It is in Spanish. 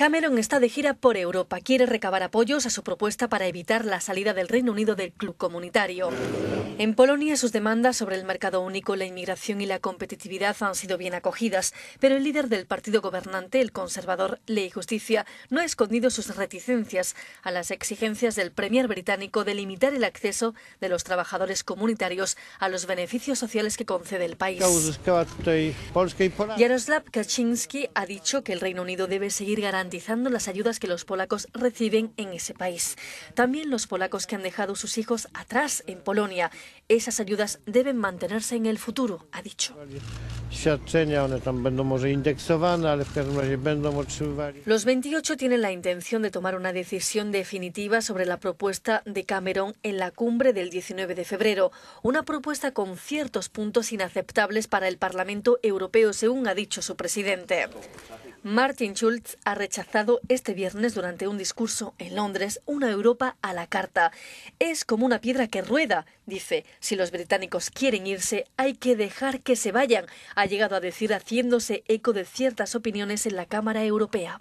Cameron está de gira por Europa. Quiere recabar apoyos a su propuesta para evitar la salida del Reino Unido del club comunitario. En Polonia, sus demandas sobre el mercado único, la inmigración y la competitividad han sido bien acogidas, pero el líder del partido gobernante, el conservador Ley y Justicia, no ha escondido sus reticencias a las exigencias del premier británico de limitar el acceso de los trabajadores comunitarios a los beneficios sociales que concede el país. Jaroslav Kaczynski ha dicho que el Reino Unido debe seguir garantizando las ayudas que los polacos reciben en ese país. También los polacos que han dejado sus hijos atrás en Polonia. Esas ayudas deben mantenerse en el futuro, ha dicho. Los 28 tienen la intención de tomar una decisión definitiva sobre la propuesta de Cameron en la cumbre del 19 de febrero, una propuesta con ciertos puntos inaceptables para el Parlamento Europeo, según ha dicho su presidente. Martin Schulz ha rechazado este viernes durante un discurso en Londres una Europa a la carta. Es como una piedra que rueda, dice. Si los británicos quieren irse, hay que dejar que se vayan, ha llegado a decir haciéndose eco de ciertas opiniones en la Cámara Europea.